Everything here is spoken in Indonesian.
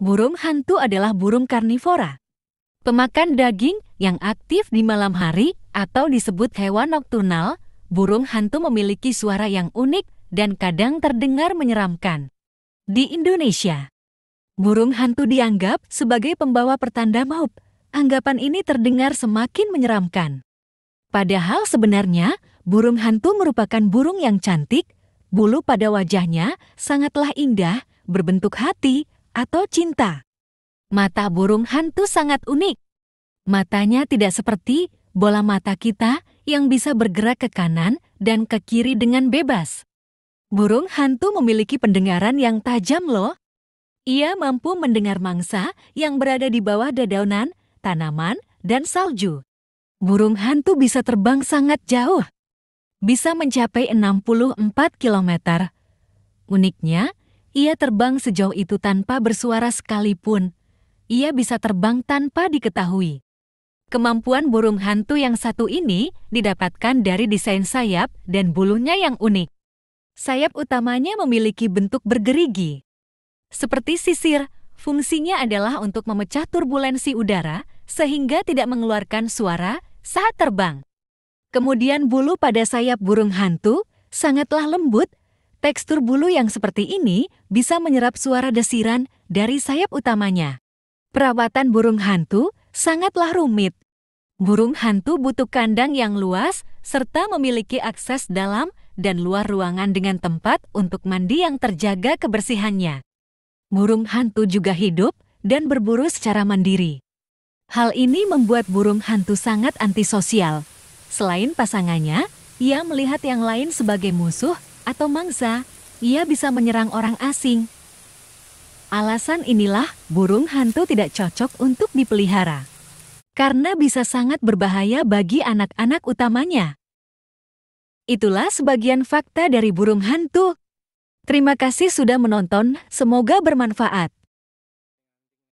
burung hantu adalah burung karnivora. Pemakan daging yang aktif di malam hari atau disebut hewan nokturnal, burung hantu memiliki suara yang unik dan kadang terdengar menyeramkan. Di Indonesia, burung hantu dianggap sebagai pembawa pertanda maut. Anggapan ini terdengar semakin menyeramkan. Padahal sebenarnya, burung hantu merupakan burung yang cantik, bulu pada wajahnya sangatlah indah, berbentuk hati, atau cinta. Mata burung hantu sangat unik. Matanya tidak seperti bola mata kita yang bisa bergerak ke kanan dan ke kiri dengan bebas. Burung hantu memiliki pendengaran yang tajam loh. Ia mampu mendengar mangsa yang berada di bawah dedaunan, tanaman, dan salju. Burung hantu bisa terbang sangat jauh. Bisa mencapai 64 km. Uniknya, ia terbang sejauh itu tanpa bersuara sekalipun. Ia bisa terbang tanpa diketahui. Kemampuan burung hantu yang satu ini didapatkan dari desain sayap dan bulunya yang unik. Sayap utamanya memiliki bentuk bergerigi. Seperti sisir, fungsinya adalah untuk memecah turbulensi udara sehingga tidak mengeluarkan suara saat terbang. Kemudian bulu pada sayap burung hantu sangatlah lembut Tekstur bulu yang seperti ini bisa menyerap suara desiran dari sayap utamanya. Perawatan burung hantu sangatlah rumit. Burung hantu butuh kandang yang luas serta memiliki akses dalam dan luar ruangan dengan tempat untuk mandi yang terjaga kebersihannya. Burung hantu juga hidup dan berburu secara mandiri. Hal ini membuat burung hantu sangat antisosial. Selain pasangannya, ia melihat yang lain sebagai musuh atau mangsa, ia bisa menyerang orang asing. Alasan inilah burung hantu tidak cocok untuk dipelihara. Karena bisa sangat berbahaya bagi anak-anak utamanya. Itulah sebagian fakta dari burung hantu. Terima kasih sudah menonton, semoga bermanfaat.